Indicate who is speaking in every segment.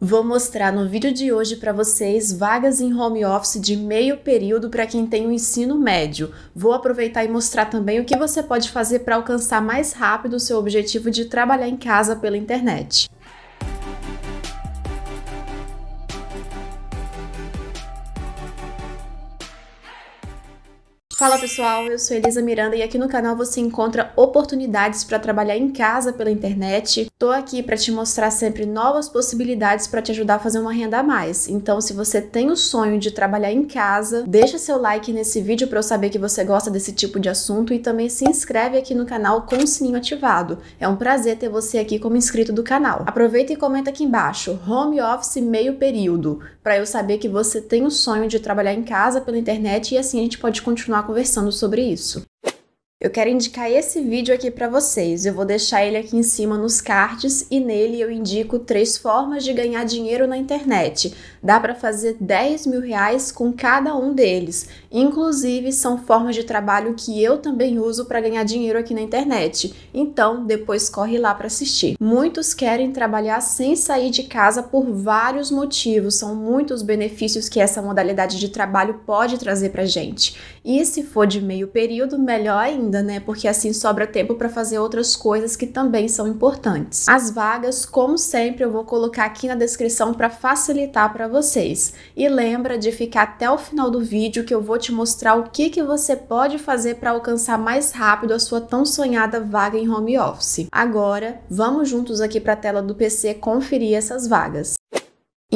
Speaker 1: Vou mostrar no vídeo de hoje para vocês vagas em home office de meio período para quem tem o um ensino médio. Vou aproveitar e mostrar também o que você pode fazer para alcançar mais rápido o seu objetivo de trabalhar em casa pela internet. Fala pessoal, eu sou Elisa Miranda e aqui no canal você encontra oportunidades para trabalhar em casa pela internet. Tô aqui para te mostrar sempre novas possibilidades para te ajudar a fazer uma renda a mais. Então, se você tem o sonho de trabalhar em casa, deixa seu like nesse vídeo para eu saber que você gosta desse tipo de assunto e também se inscreve aqui no canal com o sininho ativado. É um prazer ter você aqui como inscrito do canal. Aproveita e comenta aqui embaixo, home office meio período, para eu saber que você tem o sonho de trabalhar em casa pela internet e assim a gente pode continuar com conversando sobre isso. Eu quero indicar esse vídeo aqui para vocês. Eu vou deixar ele aqui em cima nos cards e nele eu indico três formas de ganhar dinheiro na internet. Dá para fazer 10 mil reais com cada um deles. Inclusive, são formas de trabalho que eu também uso para ganhar dinheiro aqui na internet. Então, depois corre lá para assistir. Muitos querem trabalhar sem sair de casa por vários motivos. São muitos benefícios que essa modalidade de trabalho pode trazer para gente. E se for de meio período, melhor ainda ainda, né? Porque assim sobra tempo para fazer outras coisas que também são importantes. As vagas, como sempre, eu vou colocar aqui na descrição para facilitar para vocês. E lembra de ficar até o final do vídeo que eu vou te mostrar o que que você pode fazer para alcançar mais rápido a sua tão sonhada vaga em home office. Agora, vamos juntos aqui para a tela do PC conferir essas vagas.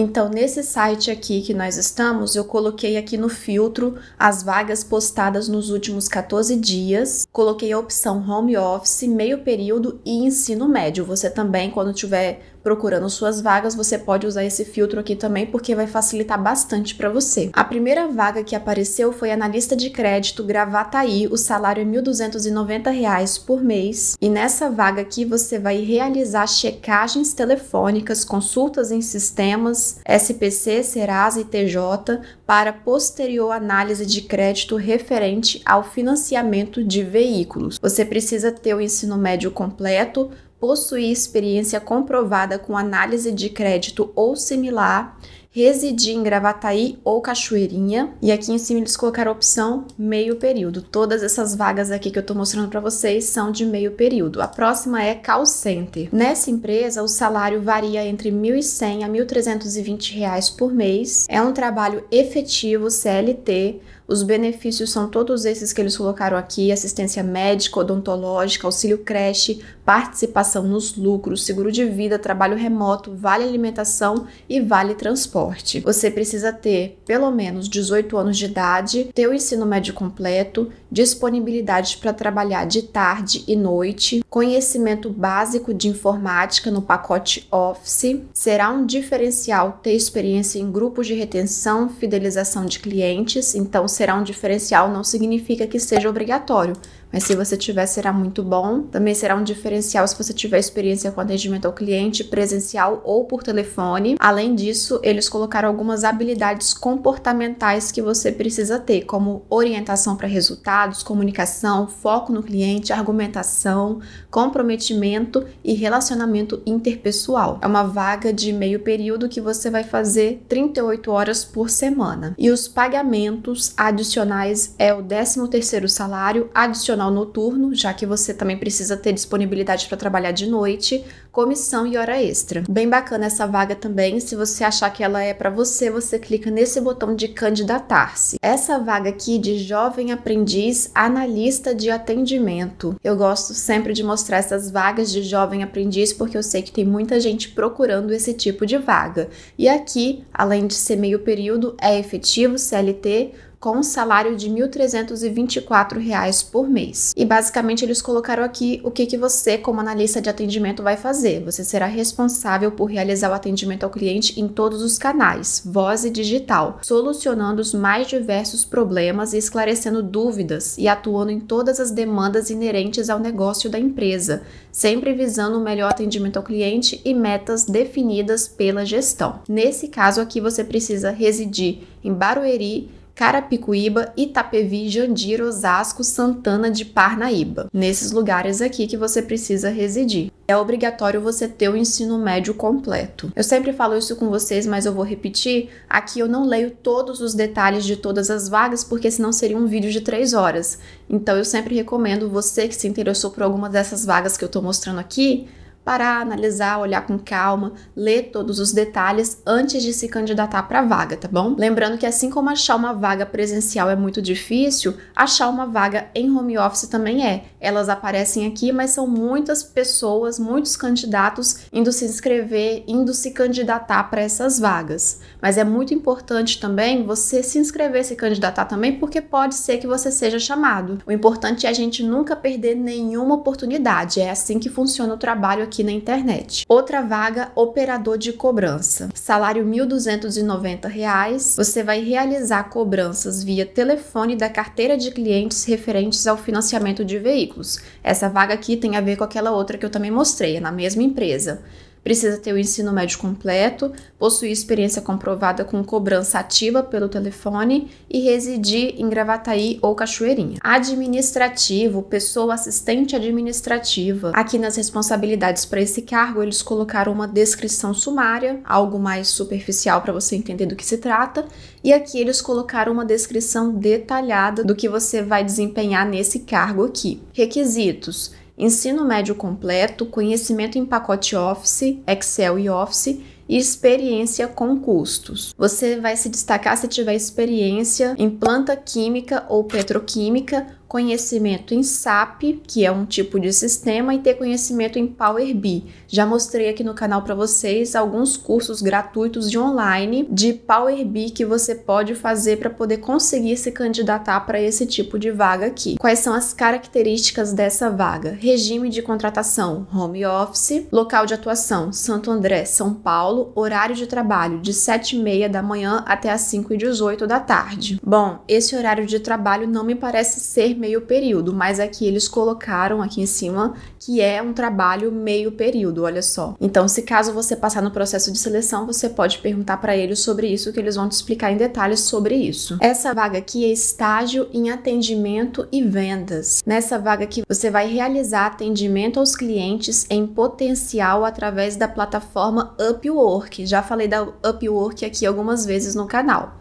Speaker 1: Então, nesse site aqui que nós estamos, eu coloquei aqui no filtro as vagas postadas nos últimos 14 dias, coloquei a opção home office, meio período e ensino médio. Você também, quando tiver procurando suas vagas, você pode usar esse filtro aqui também, porque vai facilitar bastante para você. A primeira vaga que apareceu foi analista de crédito Gravataí, o salário é R$ 1.290 por mês. E nessa vaga aqui você vai realizar checagens telefônicas, consultas em sistemas SPC, Serasa e TJ para posterior análise de crédito referente ao financiamento de veículos. Você precisa ter o ensino médio completo, possuir experiência comprovada com análise de crédito ou similar, residir em Gravataí ou Cachoeirinha. E aqui em cima eles colocaram a opção meio período. Todas essas vagas aqui que eu tô mostrando para vocês são de meio período. A próxima é call center. Nessa empresa, o salário varia entre R$ 1.100 a R$ 1.320 reais por mês. É um trabalho efetivo CLT os benefícios são todos esses que eles colocaram aqui: assistência médica, odontológica, auxílio creche, participação nos lucros, seguro de vida, trabalho remoto, vale alimentação e vale transporte. Você precisa ter pelo menos 18 anos de idade, ter o ensino médio completo, disponibilidade para trabalhar de tarde e noite, conhecimento básico de informática no pacote Office. Será um diferencial ter experiência em grupos de retenção, fidelização de clientes, então será um diferencial, não significa que seja obrigatório mas se você tiver, será muito bom. Também será um diferencial se você tiver experiência com atendimento ao cliente presencial ou por telefone. Além disso, eles colocaram algumas habilidades comportamentais que você precisa ter, como orientação para resultados, comunicação, foco no cliente, argumentação, comprometimento e relacionamento interpessoal. É uma vaga de meio período que você vai fazer 38 horas por semana. E os pagamentos adicionais é o 13º salário adicional adicional noturno, já que você também precisa ter disponibilidade para trabalhar de noite, comissão e hora extra. Bem bacana essa vaga também. Se você achar que ela é para você, você clica nesse botão de candidatar-se. Essa vaga aqui de jovem aprendiz analista de atendimento. Eu gosto sempre de mostrar essas vagas de jovem aprendiz porque eu sei que tem muita gente procurando esse tipo de vaga. E aqui, além de ser meio período, é efetivo CLT com um salário de R$ 1.324 por mês. E basicamente eles colocaram aqui o que, que você, como analista de atendimento, vai fazer. Você será responsável por realizar o atendimento ao cliente em todos os canais, voz e digital, solucionando os mais diversos problemas e esclarecendo dúvidas e atuando em todas as demandas inerentes ao negócio da empresa, sempre visando o melhor atendimento ao cliente e metas definidas pela gestão. Nesse caso aqui, você precisa residir em Barueri Carapicuíba, Itapevi, Jandira, Osasco, Santana de Parnaíba. Nesses lugares aqui que você precisa residir. É obrigatório você ter o ensino médio completo. Eu sempre falo isso com vocês, mas eu vou repetir. Aqui eu não leio todos os detalhes de todas as vagas, porque senão seria um vídeo de três horas. Então eu sempre recomendo você que se interessou por alguma dessas vagas que eu tô mostrando aqui, parar, analisar, olhar com calma, ler todos os detalhes antes de se candidatar para a vaga, tá bom? Lembrando que assim como achar uma vaga presencial é muito difícil, achar uma vaga em home office também é. Elas aparecem aqui, mas são muitas pessoas, muitos candidatos indo se inscrever, indo se candidatar para essas vagas. Mas é muito importante também você se inscrever, se candidatar também, porque pode ser que você seja chamado. O importante é a gente nunca perder nenhuma oportunidade. É assim que funciona o trabalho aqui aqui na internet. Outra vaga, operador de cobrança. Salário R$ 1.290. Você vai realizar cobranças via telefone da carteira de clientes referentes ao financiamento de veículos. Essa vaga aqui tem a ver com aquela outra que eu também mostrei, é na mesma empresa precisa ter o ensino médio completo, possuir experiência comprovada com cobrança ativa pelo telefone e residir em Gravataí ou Cachoeirinha. Administrativo, pessoa assistente administrativa. Aqui nas responsabilidades para esse cargo, eles colocaram uma descrição sumária, algo mais superficial para você entender do que se trata, e aqui eles colocaram uma descrição detalhada do que você vai desempenhar nesse cargo aqui. Requisitos: ensino médio completo, conhecimento em pacote Office, Excel e Office e experiência com custos. Você vai se destacar se tiver experiência em planta química ou petroquímica conhecimento em SAP, que é um tipo de sistema, e ter conhecimento em Power BI. Já mostrei aqui no canal para vocês alguns cursos gratuitos de online de Power BI que você pode fazer para poder conseguir se candidatar para esse tipo de vaga aqui. Quais são as características dessa vaga? Regime de contratação: home office, local de atuação: Santo André, São Paulo, horário de trabalho de 7h30 da manhã até as 5h18 da tarde. Bom, esse horário de trabalho não me parece ser meio período, mas aqui eles colocaram aqui em cima que é um trabalho meio período, olha só. Então, se caso você passar no processo de seleção, você pode perguntar para eles sobre isso, que eles vão te explicar em detalhes sobre isso. Essa vaga aqui é estágio em atendimento e vendas. Nessa vaga aqui, você vai realizar atendimento aos clientes em potencial através da plataforma Upwork. Já falei da Upwork aqui algumas vezes no canal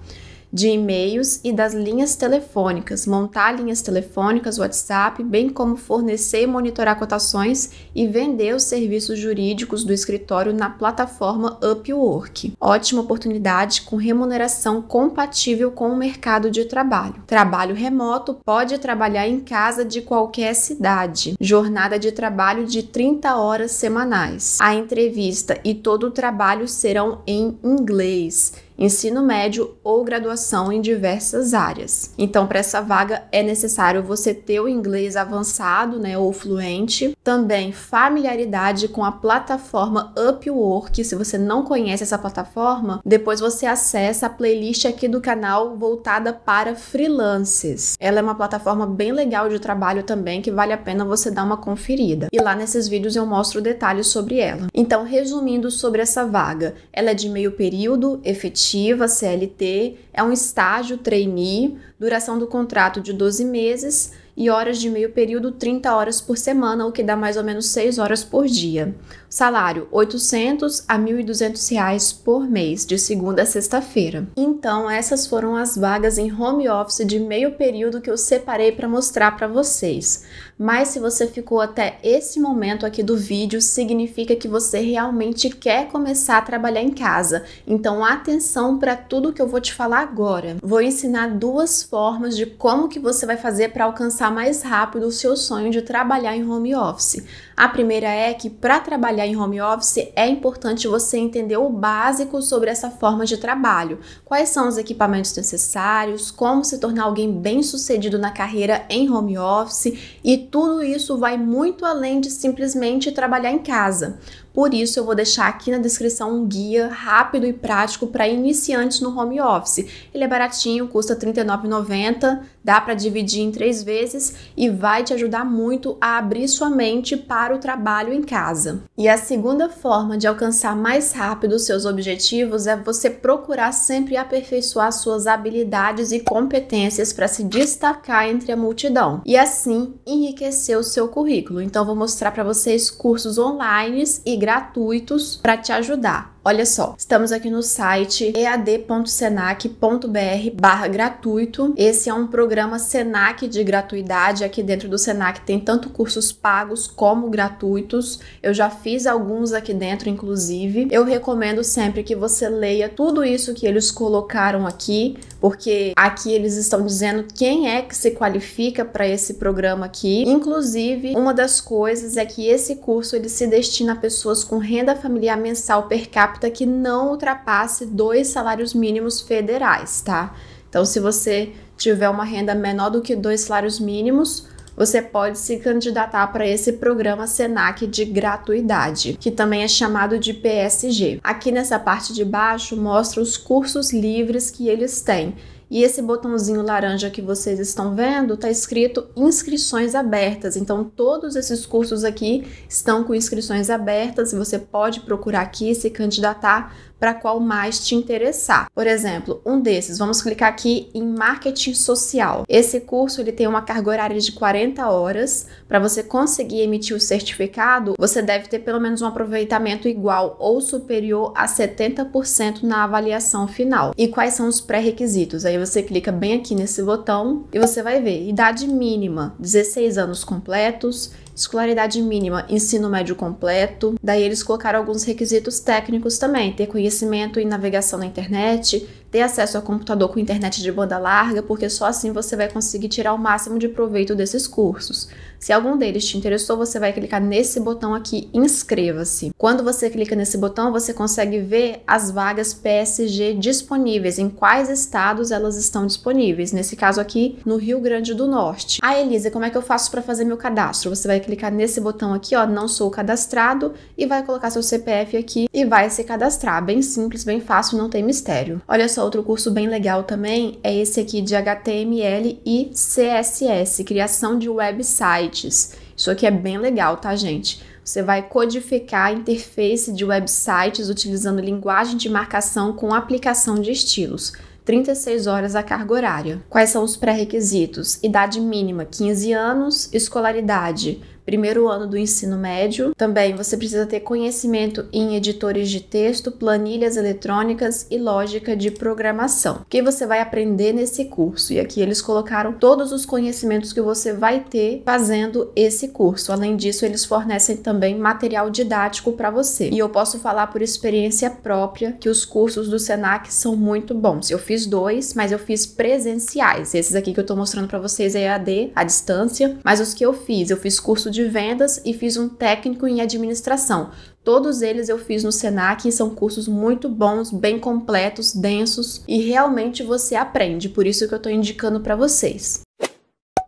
Speaker 1: de e-mails e das linhas telefônicas, montar linhas telefônicas, WhatsApp, bem como fornecer e monitorar cotações e vender os serviços jurídicos do escritório na plataforma Upwork. Ótima oportunidade com remuneração compatível com o mercado de trabalho. Trabalho remoto pode trabalhar em casa de qualquer cidade. Jornada de trabalho de 30 horas semanais. A entrevista e todo o trabalho serão em inglês ensino médio ou graduação em diversas áreas. Então, para essa vaga é necessário você ter o inglês avançado, né, ou fluente, também familiaridade com a plataforma Upwork. Se você não conhece essa plataforma, depois você acessa a playlist aqui do canal voltada para freelances. Ela é uma plataforma bem legal de trabalho também que vale a pena você dar uma conferida. E lá nesses vídeos eu mostro detalhes sobre ela. Então, resumindo sobre essa vaga, ela é de meio período, efetivo efetiva CLT, é um estágio trainee, duração do contrato de 12 meses e horas de meio período 30 horas por semana, o que dá mais ou menos 6 horas por dia. Salário 800 a 1.200 reais por mês, de segunda a sexta-feira. Então, essas foram as vagas em home office de meio período que eu separei para mostrar para vocês. Mas se você ficou até esse momento aqui do vídeo, significa que você realmente quer começar a trabalhar em casa. Então, atenção para tudo que eu vou te falar agora. Vou ensinar duas formas de como que você vai fazer para alcançar alcançar mais rápido o seu sonho de trabalhar em home office. A primeira é que para trabalhar em home office é importante você entender o básico sobre essa forma de trabalho. Quais são os equipamentos necessários, como se tornar alguém bem-sucedido na carreira em home office e tudo isso vai muito além de simplesmente trabalhar em casa. Por isso, eu vou deixar aqui na descrição um guia rápido e prático para iniciantes no home office. Ele é baratinho, custa R$ 39,90, dá para dividir em três vezes e vai te ajudar muito a abrir sua mente para o trabalho em casa. E a segunda forma de alcançar mais rápido os seus objetivos é você procurar sempre aperfeiçoar suas habilidades e competências para se destacar entre a multidão e assim enriquecer o seu currículo. Então, vou mostrar para vocês cursos online e gratuitos para te ajudar. Olha só, estamos aqui no site ead.senac.br barra gratuito. Esse é um programa Senac de gratuidade. Aqui dentro do Senac tem tanto cursos pagos como gratuitos. Eu já fiz alguns aqui dentro, inclusive. Eu recomendo sempre que você leia tudo isso que eles colocaram aqui, porque aqui eles estão dizendo quem é que se qualifica para esse programa aqui. Inclusive, uma das coisas é que esse curso ele se destina a pessoas com renda familiar mensal per capita capita que não ultrapasse dois salários mínimos federais, tá? Então, se você tiver uma renda menor do que dois salários mínimos, você pode se candidatar para esse programa SENAC de gratuidade, que também é chamado de PSG. Aqui nessa parte de baixo mostra os cursos livres que eles têm. E esse botãozinho laranja que vocês estão vendo está escrito inscrições abertas. Então, todos esses cursos aqui estão com inscrições abertas. Você pode procurar aqui se candidatar para qual mais te interessar. Por exemplo, um desses, vamos clicar aqui em marketing social. Esse curso ele tem uma carga horária de 40 horas. Para você conseguir emitir o certificado, você deve ter pelo menos um aproveitamento igual ou superior a 70% na avaliação final. E quais são os pré-requisitos? Aí você clica bem aqui nesse botão e você vai ver idade mínima, 16 anos completos, escolaridade mínima, ensino médio completo. Daí eles colocaram alguns requisitos técnicos também, ter conhecimento em navegação na internet, ter acesso a computador com internet de banda larga, porque só assim você vai conseguir tirar o máximo de proveito desses cursos. Se algum deles te interessou, você vai clicar nesse botão aqui, inscreva-se. Quando você clica nesse botão, você consegue ver as vagas PSG disponíveis, em quais estados elas estão disponíveis. Nesse caso aqui, no Rio Grande do Norte. Ah, Elisa, como é que eu faço para fazer meu cadastro? Você vai clicar nesse botão aqui, ó, não sou cadastrado, e vai colocar seu CPF aqui e vai se cadastrar. Bem simples, bem fácil, não tem mistério. Olha só acesso a outro curso bem legal também é esse aqui de HTML e CSS, criação de websites. Isso aqui é bem legal, tá, gente? Você vai codificar a interface de websites utilizando linguagem de marcação com aplicação de estilos. 36 horas a carga horária. Quais são os pré-requisitos? Idade mínima: 15 anos, escolaridade primeiro ano do ensino médio. Também você precisa ter conhecimento em editores de texto, planilhas eletrônicas e lógica de programação. O que você vai aprender nesse curso? E aqui eles colocaram todos os conhecimentos que você vai ter fazendo esse curso. Além disso, eles fornecem também material didático para você. E eu posso falar por experiência própria que os cursos do Senac são muito bons. Eu fiz dois, mas eu fiz presenciais. Esses aqui que eu estou mostrando para vocês é EAD, à distância, mas os que eu fiz, eu fiz curso de de vendas e fiz um técnico em administração. Todos eles eu fiz no Senac e são cursos muito bons, bem completos, densos e realmente você aprende, por isso que eu estou indicando para vocês.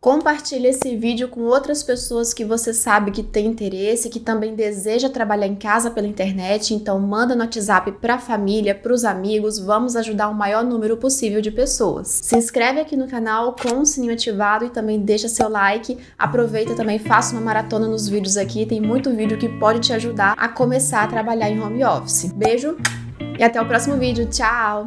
Speaker 1: Compartilhe esse vídeo com outras pessoas que você sabe que tem interesse, que também deseja trabalhar em casa pela internet, então manda no WhatsApp para a família, para os amigos, vamos ajudar o maior número possível de pessoas. Se inscreve aqui no canal com o sininho ativado e também deixa seu like. Aproveita também, faça uma maratona nos vídeos aqui, tem muito vídeo que pode te ajudar a começar a trabalhar em home office. Beijo e até o próximo vídeo. Tchau!